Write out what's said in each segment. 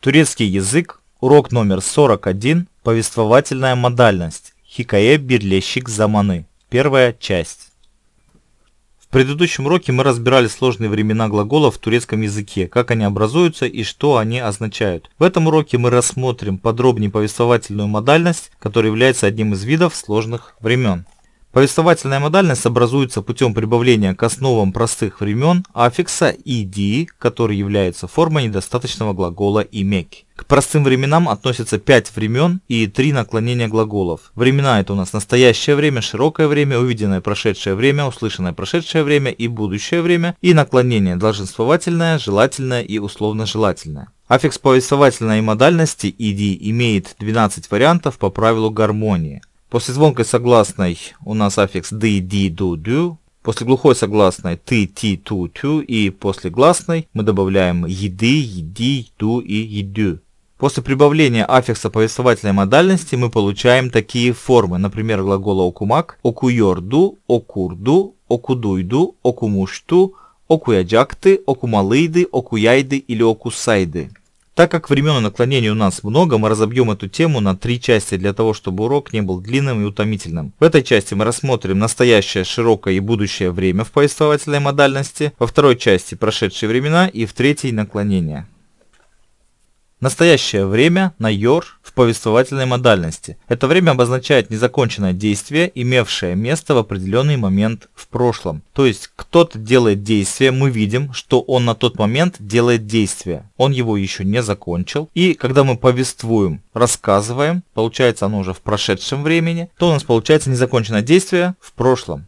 Турецкий язык. Урок номер 41. Повествовательная модальность. Хикае Бирлещик Заманы. Первая часть. В предыдущем уроке мы разбирали сложные времена глаголов в турецком языке, как они образуются и что они означают. В этом уроке мы рассмотрим подробнее повествовательную модальность, которая является одним из видов сложных времен. Повествовательная модальность образуется путем прибавления к основам простых времен аффикса «иди», который является формой недостаточного глагола «имеки». К простым временам относятся 5 времен и 3 наклонения глаголов. Времена – это у нас настоящее время, широкое время, увиденное прошедшее время, услышанное прошедшее время и будущее время, и наклонение – долженствовательное, желательное и условно-желательное. Аффикс повествовательной модальности «иди» имеет 12 вариантов по правилу гармонии. После звонкой согласной у нас аффикс ды, ди, ду, дю. После глухой согласной ты, ти, ту, тю. И после гласной мы добавляем еды, еди, ду и едю. После прибавления аффикса повествовательной модальности мы получаем такие формы, например, глагола окумак, окуйорду, окурду, окудуйду, окумушту, окуяджакты, окумалыйды, окуяйды или окусайды. Так как времен и наклонений у нас много, мы разобьем эту тему на три части для того, чтобы урок не был длинным и утомительным. В этой части мы рассмотрим настоящее, широкое и будущее время в повествовательной модальности, во второй части прошедшие времена и в третьей наклонения. Настоящее время на Йор в повествовательной модальности. Это время обозначает незаконченное действие, имевшее место в определенный момент в прошлом. То есть кто-то делает действие, мы видим, что он на тот момент делает действие. Он его еще не закончил. И когда мы повествуем, рассказываем, получается оно уже в прошедшем времени, то у нас получается незаконченное действие в прошлом.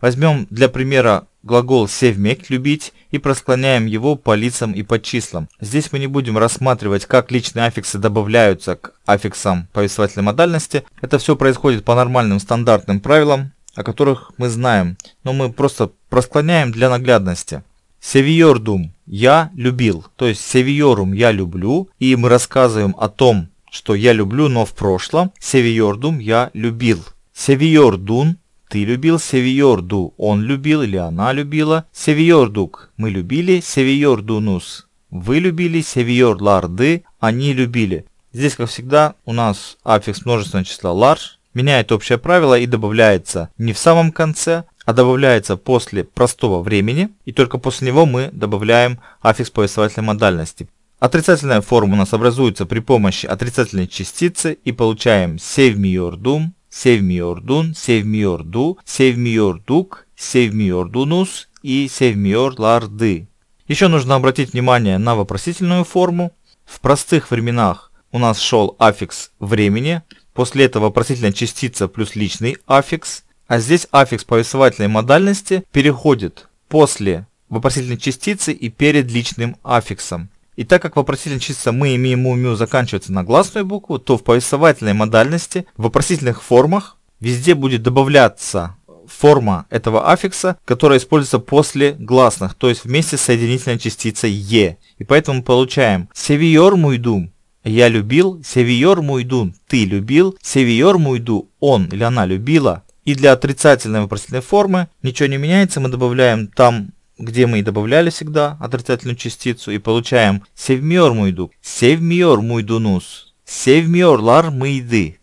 Возьмем для примера глагол «севмек» – «любить» и просклоняем его по лицам и по числам. Здесь мы не будем рассматривать, как личные аффиксы добавляются к аффиксам повествовательной модальности. Это все происходит по нормальным стандартным правилам, о которых мы знаем, но мы просто просклоняем для наглядности. Севиордум – «я любил», то есть севиорум – «я люблю», и мы рассказываем о том, что я люблю, но в прошлом. Севиордум – «я любил». Севиордун ты любил Севиорду, он любил или она любила. Севиордук, мы любили Севиордунус. Вы любили Севиорларды, они любили. Здесь, как всегда, у нас аффикс множественного числа large меняет общее правило и добавляется не в самом конце, а добавляется после простого времени, и только после него мы добавляем аффикс повествовательной модальности. Отрицательная форма у нас образуется при помощи отрицательной частицы и получаем «save me your doom», sevmiyordun, sevmiyordu, sevmiyorduk, sevmiyordunuz и sevmiyorlardı. Еще нужно обратить внимание на вопросительную форму. В простых временах у нас шел аффикс времени, после этого вопросительная частица плюс личный аффикс, а здесь аффикс повествовательной модальности переходит после вопросительной частицы и перед личным аффиксом. И так как вопросительные числа «мы» имеем «ми» заканчиваться на гласную букву, то в повествовательной модальности в вопросительных формах везде будет добавляться форма этого аффикса, которая используется после гласных, то есть вместе с соединительной частицей «е». И поэтому мы получаем «севиор муйдум» – «я любил», «севиор муйдун» – «ты любил», «севиор муйду» – «он» или «она любила». И для отрицательной вопросительной формы ничего не меняется, мы добавляем там где мы и добавляли всегда отрицательную частицу и получаем «севмиор муйду», «севмиор муйдунус», «севмиор лар мыйды».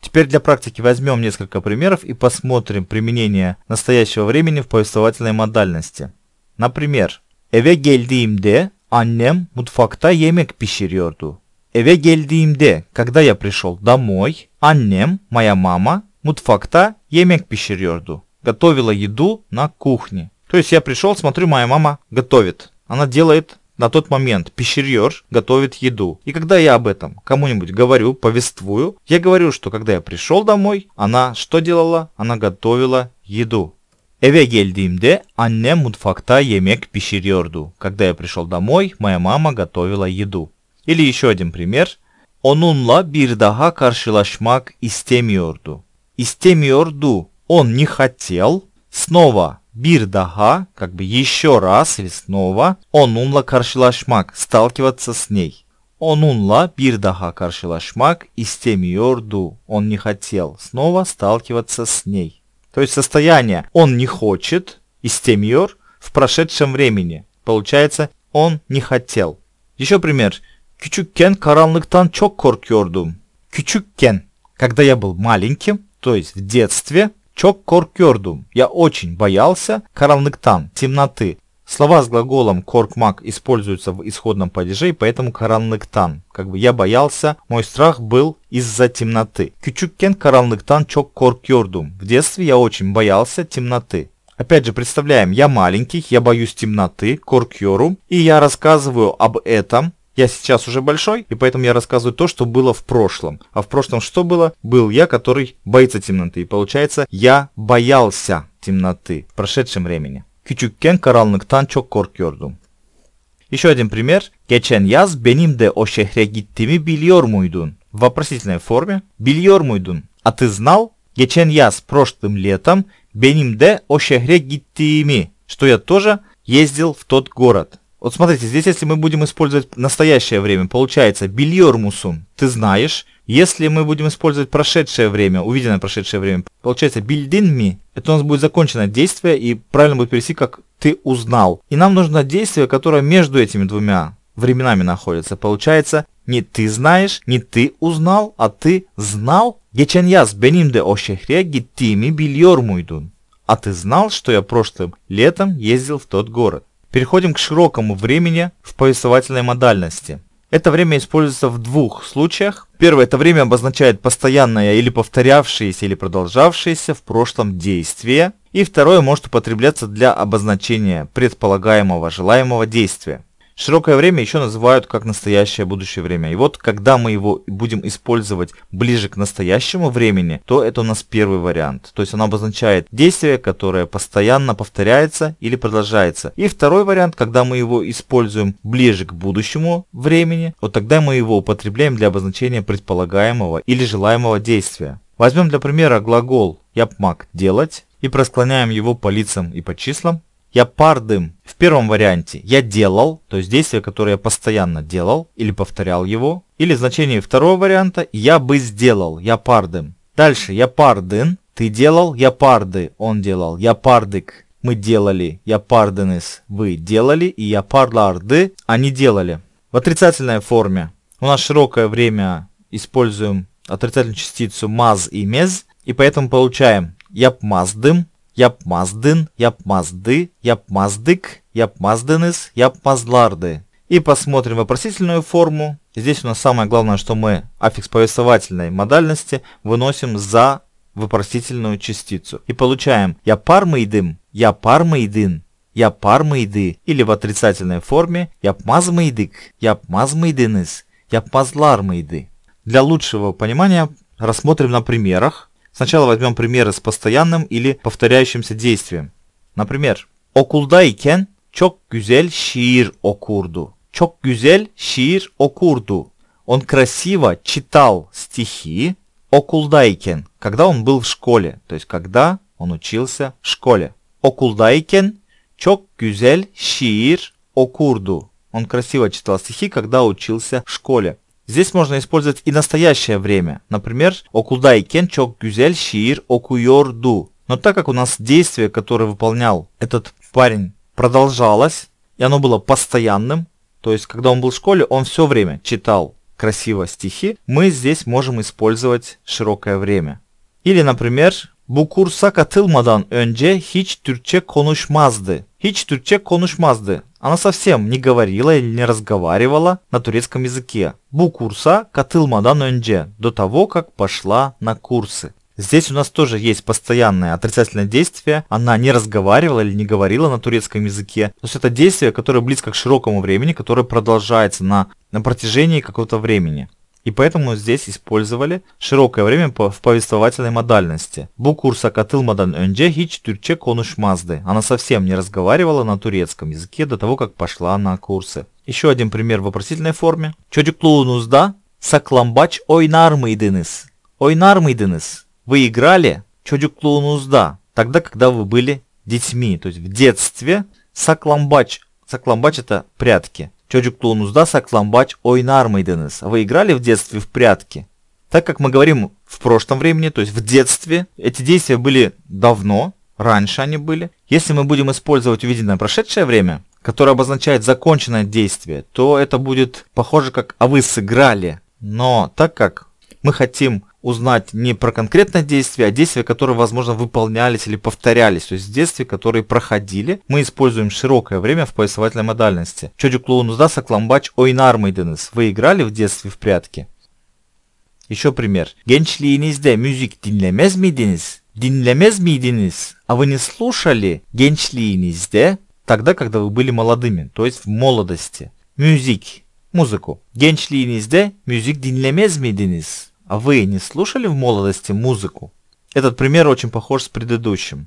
Теперь для практики возьмем несколько примеров и посмотрим применение настоящего времени в повествовательной модальности. Например, «Эве гельдиимде аннем мудфакта емек пищерьорду». «Эве гельдиимде» – «Когда я пришел домой, аннем, моя мама, мутфакта емек пищерьорду» – готовила еду на кухне. То есть я пришел, смотрю, моя мама готовит. Она делает на тот момент пищерьеж готовит еду. И когда я об этом кому-нибудь говорю, повествую, я говорю, что когда я пришел домой, она что делала? Она готовила еду. Эве geldiğimde anne mutfakta yemek pişiriyordu. Когда я пришел домой, моя мама готовила еду. Или еще один пример. Онунла bir daha karşılaşmak istemiyordu. Он не хотел снова bir daha как бы еще раз или снова onunla каршилашмак сталкиваться с ней. Onunla bir daha karşılaşmak istemiyordu. Он не хотел снова сталкиваться с ней. То есть состояние он не хочет, и с istemiyor в прошедшем времени. Получается он не хотел. Еще пример. Küçükken karanlıktan чок korkuyordum. Küçükken, когда я был маленьким, то есть в детстве, Çok korkuyordum. Я очень боялся karanlıktan, темноты. Слова с глаголом «коркмак» используются в исходном падеже, и поэтому «каранлыктан». Как бы «я боялся», «мой страх был из-за темноты». «Кючуккен каранлыктан чок коркьордум». В детстве я очень боялся темноты. Опять же, представляем, я маленький, я боюсь темноты, коркьорум, и я рассказываю об этом я сейчас уже большой, и поэтому я рассказываю то, что было в прошлом. А в прошлом что было? Был я, который боится темноты. И получается, я боялся темноты в прошедшем времени. Küçükken karanlıktan çok korkuyordum. Еще один пример. Geçen yaz benim de o şehre gittiğimi biliyor muydun? В вопросительной форме. Biliyor muydun? А ты знал? Geçen yaz прошлым летом benim de o şehre gittiğimi. Что я тоже ездил в тот город. Вот смотрите, здесь если мы будем использовать настоящее время, получается бильормусун, ты знаешь. Если мы будем использовать прошедшее время, увиденное прошедшее время, получается бильдинми, это у нас будет закончено действие и правильно будет перевести как ты узнал. И нам нужно действие, которое между этими двумя временами находится. Получается не ты знаешь, не ты узнал, а ты знал. Geçen yaz benim de o şehre gittiğimi biliyor А ты знал, что я прошлым летом ездил в тот город? Переходим к широкому времени в повествовательной модальности. Это время используется в двух случаях. Первое – это время обозначает постоянное или повторявшееся или продолжавшееся в прошлом действие. И второе может употребляться для обозначения предполагаемого желаемого действия. Широкое время еще называют как настоящее будущее время. И вот когда мы его будем использовать ближе к настоящему времени, то это у нас первый вариант. То есть оно обозначает действие, которое постоянно повторяется или продолжается. И второй вариант, когда мы его используем ближе к будущему времени, вот тогда мы его употребляем для обозначения предполагаемого или желаемого действия. Возьмем для примера глагол «япмак» – «делать» и просклоняем его по лицам и по числам, я пардым в первом варианте я делал, то есть действие, которое я постоянно делал или повторял его, или значение второго варианта я бы сделал, я пардым. Дальше я пардын, ты делал, я парды, он делал, я пардык, мы делали, я пардыныс, вы делали и я парларды, они делали. В отрицательной форме у нас широкое время используем отрицательную частицу маз и мез, и поэтому получаем я маздым, yapmazdın, yapmazdı, yapmazdık, yapmazdınız, yapмазларды. И посмотрим вопросительную форму. Здесь у нас самое главное, что мы аффикс повествовательной модальности выносим за вопросительную частицу. И получаем «я пармы идым», «я пармы идын», «я пармы иды» или в отрицательной форме я идык», «япмазмы идыныс», «япмазлармы иды». Для лучшего понимания рассмотрим на примерах, Сначала возьмем примеры с постоянным или повторяющимся действием. Например, okuldayken çok güzel şiir okurdu. Çok güzel şiir okurdu. Он красиво читал стихи okuldayken, когда он был в школе, то есть когда он учился в школе. Okuldayken çok güzel şiir okurdu. Он красиво читал стихи, когда учился в школе. Здесь можно использовать и настоящее время, например, окулдайкен чок гюзель шиир окуйорду. Но так как у нас действие, которое выполнял этот парень, продолжалось, и оно было постоянным, то есть когда он был в школе, он все время читал красиво стихи, мы здесь можем использовать широкое время. Или, например, Bu kursa katılmadan önce hiç Türkçe конушмазды. Hiç Türkçe конушмазды. Она совсем не говорила или не разговаривала на турецком языке. Bu kursa katılmadan önce, до того, как пошла на курсы. Здесь у нас тоже есть постоянное отрицательное действие. Она не разговаривала или не говорила на турецком языке. То есть это действие, которое близко к широкому времени, которое продолжается на, на протяжении какого-то времени и поэтому здесь использовали широкое время в повествовательной модальности. Bu kursa katılmadan önce hiç Türkçe konuşmazdı. Она совсем не разговаривала на турецком языке до того, как пошла на курсы. Еще один пример в вопросительной форме. Çocukluğunuzda saklambaç oynar mıydınız? Вы играли çocukluğunuzda, тогда, когда вы были детьми, то есть в детстве. Сакламбач. Сакламбач это прятки. Чокчуктлуунузда сакламбач ойнар мыйдыныз? Вы играли в детстве в прятки? Так как мы говорим в прошлом времени, то есть в детстве, эти действия были давно, раньше они были. Если мы будем использовать увиденное прошедшее время, которое обозначает законченное действие, то это будет похоже как «а вы сыграли». Но так как мы хотим узнать не про конкретное действие, а действия, которые, возможно, выполнялись или повторялись, то есть действия, которые проходили. Мы используем широкое время в поясовательной модальности. Çocuk luğunuzda а кламбач oynar mıydınız? Вы играли в детстве в прятки? Еще пример. Gençliğinizde мюзик dinlemez miydiniz? Dinlemez miydiniz? А вы не слушали gençliğinizde тогда, когда вы были молодыми, то есть в молодости. Мюзик – музыку. Gençliğinizde мюзик dinlemez miydiniz? А вы не слушали в молодости музыку? Этот пример очень похож с предыдущим.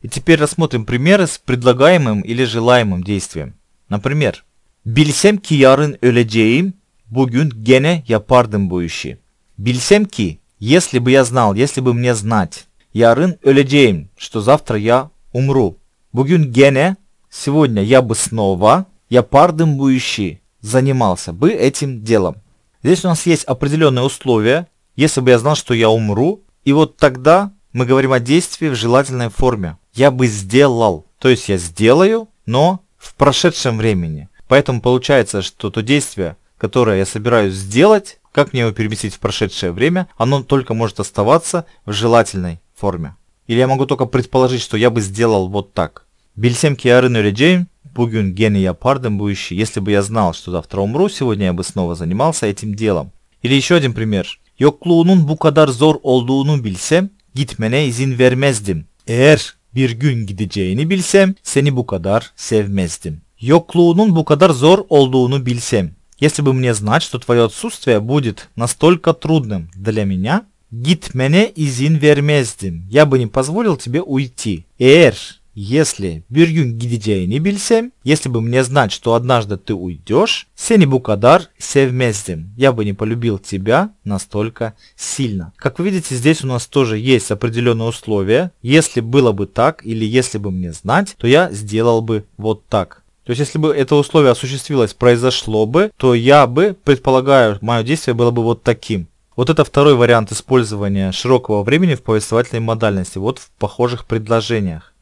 И теперь рассмотрим примеры с предлагаемым или желаемым действием. Например, Bilsem ki yarın öleceğim, bugün gene yapardım bu işi. Bilsem ki, если бы я знал, если бы мне знать. Ярын öleceğim, что завтра я умру. Bugün gene, сегодня я бы снова, я пардым bu işi, занимался бы этим делом. Здесь у нас есть определенные условия, если бы я знал, что я умру, и вот тогда мы говорим о действии в желательной форме. Я бы сделал, то есть я сделаю, но в прошедшем времени. Поэтому получается, что то действие, которое я собираюсь сделать, как мне его переместить в прошедшее время, оно только может оставаться в желательной форме. Или я могу только предположить, что я бы сделал вот так. Bilsem ki yarın öleceğim, bugün я yapardım bu Если бы я знал, что завтра умру, сегодня я бы снова занимался этим делом. Или еще один пример. Yokluğunun bu kadar zor olduğunu bilsem gitmene izin vermezdim. Eğer bir gün gideceğini bilsem seni bu kadar sevmezdim. Yokluğunun bu kadar zor olduğunu bilsem. Если бы мне знать, что твое отсутствие будет настолько трудным для меня, gitmene izin vermezdim. Я бы не позволил тебе уйти. Eğer Если bir gün gideceğini bilsem, если бы мне знать, что однажды ты уйдешь, seni bu kadar sevmezdim. Я бы не полюбил тебя настолько сильно. Как вы видите, здесь у нас тоже есть определенные условия. Если было бы так, или если бы мне знать, то я сделал бы вот так. То есть, если бы это условие осуществилось, произошло бы, то я бы, предполагаю, мое действие было бы вот таким. Вот это второй вариант использования широкого времени в повествовательной модальности, вот в похожих предложениях.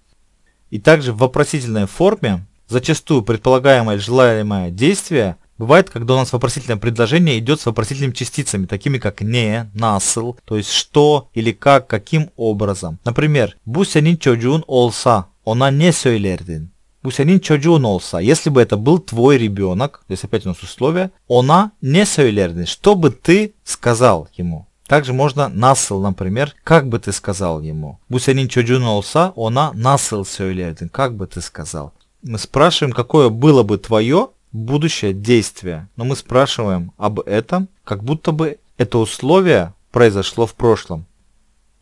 И также в вопросительной форме зачастую предполагаемое желаемое действие бывает, когда у нас вопросительное предложение идет с вопросительными частицами, такими как «не», «насыл», то есть «что» или «как», «каким образом». Например, «бусянин чоджун олса», «она не сөйлердин». Бусянин чоджун олса, если бы это был твой ребенок, здесь опять у нас условие, «она не сөйлердин», что бы ты сказал ему? Также можно nasıl, например, как бы ты сказал ему. Bu senin çocuğun olsa ona nasıl söylerdin, как бы ты сказал. Мы спрашиваем, какое было бы твое будущее действие. Но мы спрашиваем об этом, как будто бы это условие произошло в прошлом.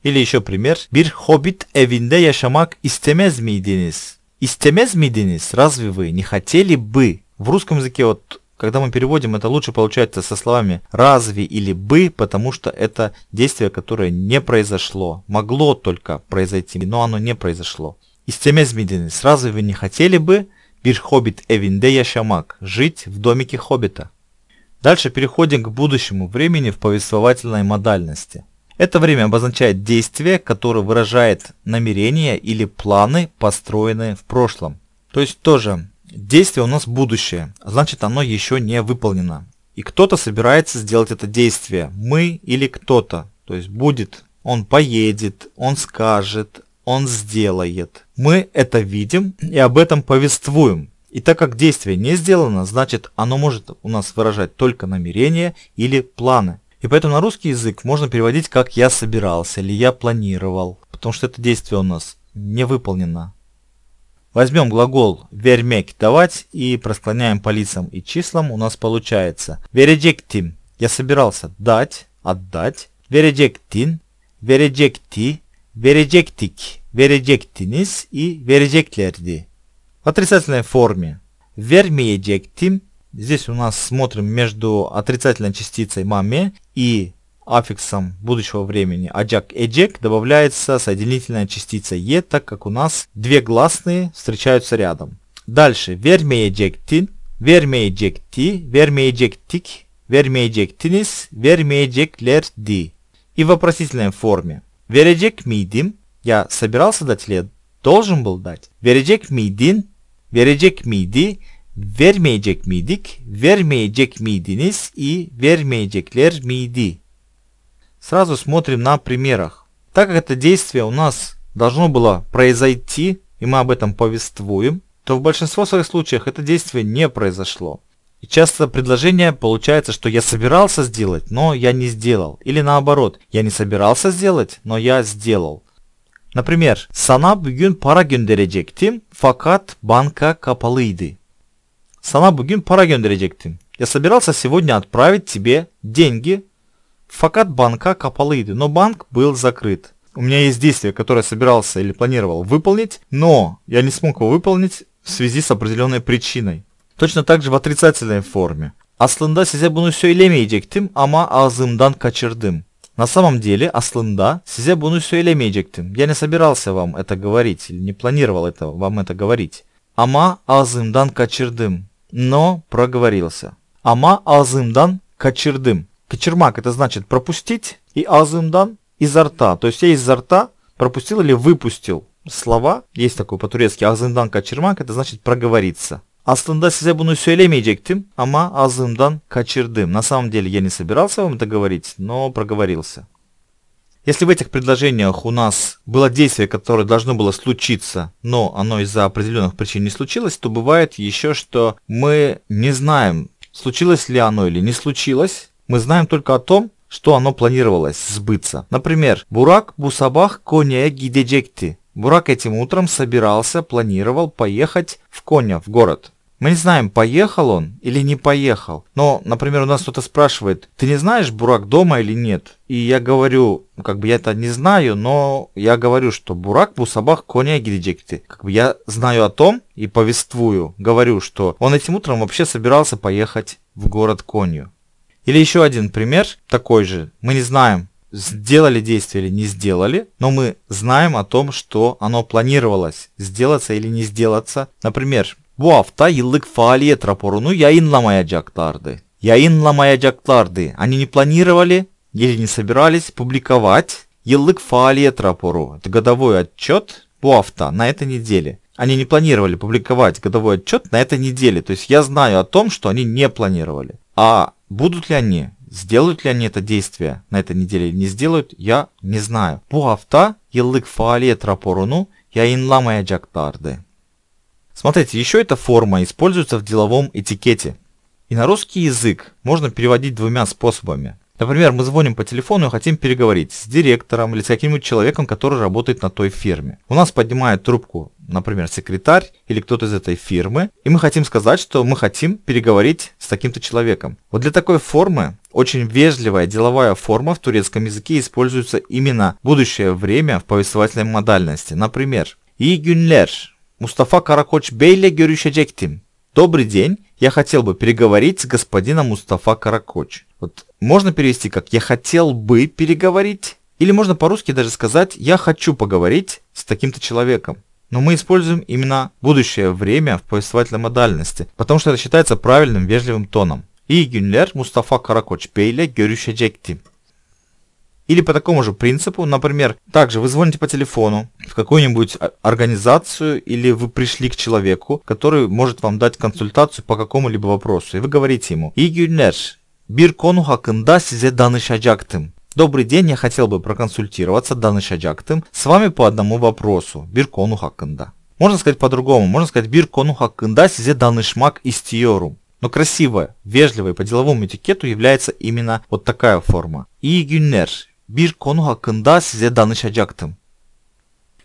Или еще пример. Bir hobbit evinde yaşamak istemez miydiniz? Istemez miydiniz? Разве вы не хотели бы? В русском языке вот когда мы переводим, это лучше получается со словами «разве» или «бы», потому что это действие, которое не произошло. Могло только произойти, но оно не произошло. И с İstemez miydiniz? Разве вы не хотели бы бир хоббит evinde yaşamak? Жить в домике хоббита. Дальше переходим к будущему времени в повествовательной модальности. Это время обозначает действие, которое выражает намерения или планы, построенные в прошлом. То есть тоже Действие у нас будущее, значит оно еще не выполнено. И кто-то собирается сделать это действие, мы или кто-то. То есть будет, он поедет, он скажет, он сделает. Мы это видим и об этом повествуем. И так как действие не сделано, значит оно может у нас выражать только намерения или планы. И поэтому на русский язык можно переводить как «я собирался» или «я планировал», потому что это действие у нас не выполнено. Возьмем глагол вермек давать и просклоняем по лицам и числам. У нас получается вереджектим я собирался дать, отдать. вередектин, вередекти, вередектик, вередектинис и вереджектлерди. В отрицательной форме вермеджектим Здесь у нас смотрим между отрицательной частицей маме и аффиксом будущего времени аджак эджек добавляется соединительная частица е, так как у нас две гласные встречаются рядом. Дальше vermeyecektin, vermeyecekti, vermeyecektik, vermeyecektiniz, vermeyeceklerdi. И в вопросительной форме. Verecek miydim? Я собирался дать или должен был дать? Verecek miydin? Verecek miydi? Vermeyecek miydik? Vermeyecek miydiniz? И vermeyecekler miydi? Сразу смотрим на примерах. Так как это действие у нас должно было произойти, и мы об этом повествуем, то в большинстве своих случаев это действие не произошло. И часто предложение получается, что я собирался сделать, но я не сделал. Или наоборот, я не собирался сделать, но я сделал. Например, sana bugün para gönderecektim fakat banka kapalıydı. Sana bugün para gönderecektim. Я собирался сегодня отправить тебе деньги, Факат банка Капалыды, но банк был закрыт. У меня есть действие, которое собирался или планировал выполнить, но я не смог его выполнить в связи с определенной причиной. Точно так же в отрицательной форме. Aslında size bunu söylemeyecektim ама азымдан kaçırdım. На самом деле, aslında size bunu söylemeyecektim. Я не собирался вам это говорить или не планировал это вам это говорить. Ама азымдан kaçırdım. Но проговорился. Ама азымдан kaçırdım. Кочермак это значит пропустить и азымдан изо рта. То есть я изо рта пропустил или выпустил слова. Есть такой по-турецки азымдан кочермак, это значит проговориться. Aslında size bunu söylemeyecektim ama ağzımdan kaçırdım. На самом деле я не собирался вам это говорить, но проговорился. Если в этих предложениях у нас было действие, которое должно было случиться, но оно из-за определенных причин не случилось, то бывает еще, что мы не знаем, случилось ли оно или не случилось, мы знаем только о том, что оно планировалось сбыться. Например, Бурак Бусабах Коня Гидеджекти. Бурак этим утром собирался, планировал поехать в Коня, в город. Мы не знаем, поехал он или не поехал. Но, например, у нас кто-то спрашивает, ты не знаешь, Бурак дома или нет? И я говорю, ну, как бы я это не знаю, но я говорю, что Бурак Бусабах Коня Гидеджекти. Как бы я знаю о том и повествую, говорю, что он этим утром вообще собирался поехать в город Конью. Или еще один пример такой же. Мы не знаем, сделали действие или не сделали, но мы знаем о том, что оно планировалось сделаться или не сделаться. Например, bu hafta yıllık faaliyet raporunu yayınlamayacaklardı. Yayınlamayacaklardı. Они не планировали или не собирались публиковать yıllık faaliyet raporu. Это годовой отчет bu hafta на этой неделе. Они не планировали публиковать годовой отчет на этой неделе. То есть я знаю о том, что они не планировали. А будут ли они, сделают ли они это действие на этой неделе или не сделают, я не знаю. Bu hafta yıllık faaliyet raporunu джактарды. Смотрите, еще эта форма используется в деловом этикете. И на русский язык можно переводить двумя способами. Например, мы звоним по телефону и хотим переговорить с директором или с каким-нибудь человеком, который работает на той фирме. У нас поднимает трубку, например, секретарь или кто-то из этой фирмы, и мы хотим сказать, что мы хотим переговорить с таким-то человеком. Вот для такой формы очень вежливая деловая форма в турецком языке используется именно будущее время в повествовательной модальности. Например, «İyi günler, Mustafa Karakoç Bey'le görüşecektim». Добрый день, я хотел бы переговорить с господином Мустафа Каракоч. Вот можно перевести как «я хотел бы переговорить» или можно по-русски даже сказать «я хочу поговорить с таким-то человеком». Но мы используем именно будущее время в повествовательной модальности, потому что это считается правильным вежливым тоном. И Гюнлер Мустафа Каракоч Бейле Görüşecektim. Или по такому же принципу, например, также вы звоните по телефону в какую-нибудь организацию или вы пришли к человеку, который может вам дать консультацию по какому-либо вопросу, и вы говорите ему «İyi günler, bir konu hakkında Добрый день, я хотел бы проконсультироваться, данышаджактым, с вами по одному вопросу, bir konu Можно сказать по-другому, можно сказать bir konu hakkında данышмак danışmak Но красивая, вежливая по деловому этикету является именно вот такая форма. И bir кону hakkında size danışacaktım.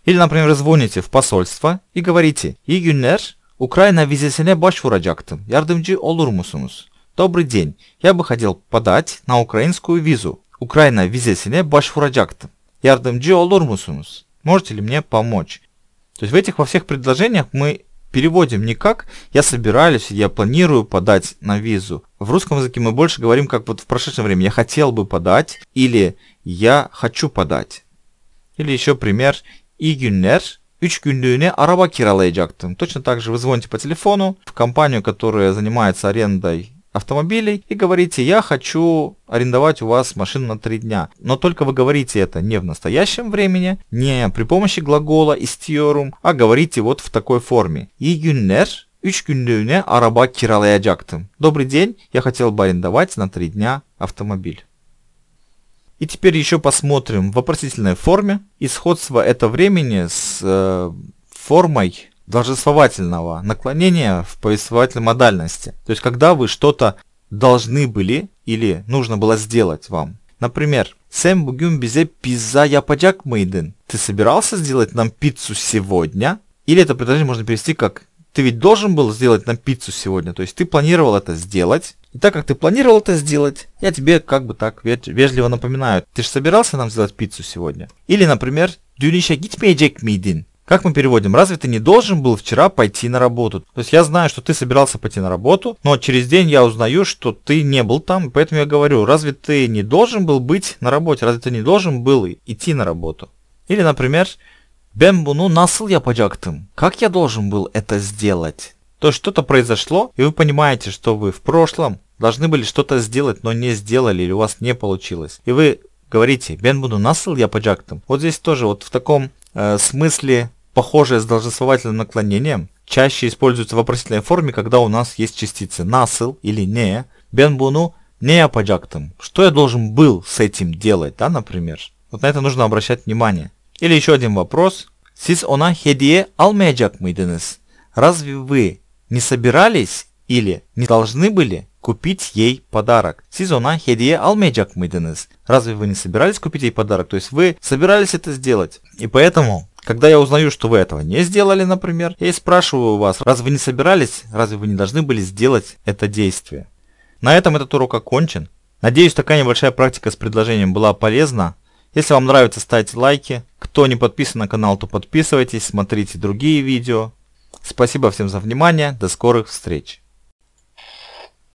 Или, например, звоните в посольство и говорите «İyi günler, Украина визесine başvuracaktım. Yardımcı olur musunuz?» Добрый день, я бы хотел подать на украинскую визу. Украина визесине башфураджактом. Ярдымджи олур мусунус. Можете ли мне помочь? То есть в этих во всех предложениях мы переводим не как Я собираюсь, я планирую подать на визу. В русском языке мы больше говорим, как вот в прошедшем времени. Я хотел бы подать или я хочу подать. Или еще пример. İgünler, 3 günlüğüne araba kiralayacaktım. Точно так же вы звоните по телефону в компанию, которая занимается арендой автомобилей и говорите, я хочу арендовать у вас машину на 3 дня. Но только вы говорите это не в настоящем времени, не при помощи глагола istiyorum, а говорите вот в такой форме. İyi günler, 3 günlüğüne araba kiralayacaktım. Добрый день, я хотел бы арендовать на 3 дня автомобиль. И теперь еще посмотрим в вопросительной форме. Исходство этого времени с э, формой должествовательного наклонения в повествовательной модальности. То есть, когда вы что-то должны были или нужно было сделать вам. Например, Сэм Бугюн Бизе Пиза Япаджак Мейден. Ты собирался сделать нам пиццу сегодня? Или это предложение можно перевести как ты ведь должен был сделать нам пиццу сегодня, то есть ты планировал это сделать. И так как ты планировал это сделать, я тебе как бы так вежливо напоминаю, ты же собирался нам сделать пиццу сегодня. Или, например, Дюниша Гитмейджек Мейдин. Как мы переводим? Разве ты не должен был вчера пойти на работу? То есть я знаю, что ты собирался пойти на работу, но через день я узнаю, что ты не был там, поэтому я говорю, разве ты не должен был быть на работе? Разве ты не должен был идти на работу? Или, например, «Бен ну насыл я пожактым?» Как я должен был это сделать? То есть что-то произошло, и вы понимаете, что вы в прошлом должны были что-то сделать, но не сделали, или у вас не получилось. И вы говорите «Бен буну насыл я пожактым?» Вот здесь тоже вот в таком э, смысле похожее с должествовательным наклонением, чаще используется в вопросительной форме, когда у нас есть частицы «насыл» или «не», «бен буну» «не ападжактам». Что я должен был с этим делать, да, например? Вот на это нужно обращать внимание. Или еще один вопрос. «Сис она хедие алмеджак миденес». Разве вы не собирались или не должны были купить ей подарок. Сезона хедие алмеджак мыденес. Разве вы не собирались купить ей подарок? То есть вы собирались это сделать. И поэтому когда я узнаю, что вы этого не сделали, например, я и спрашиваю вас, разве вы не собирались, разве вы не должны были сделать это действие? На этом этот урок окончен. Надеюсь, такая небольшая практика с предложением была полезна. Если вам нравится, ставьте лайки. Кто не подписан на канал, то подписывайтесь, смотрите другие видео. Спасибо всем за внимание, до скорых встреч!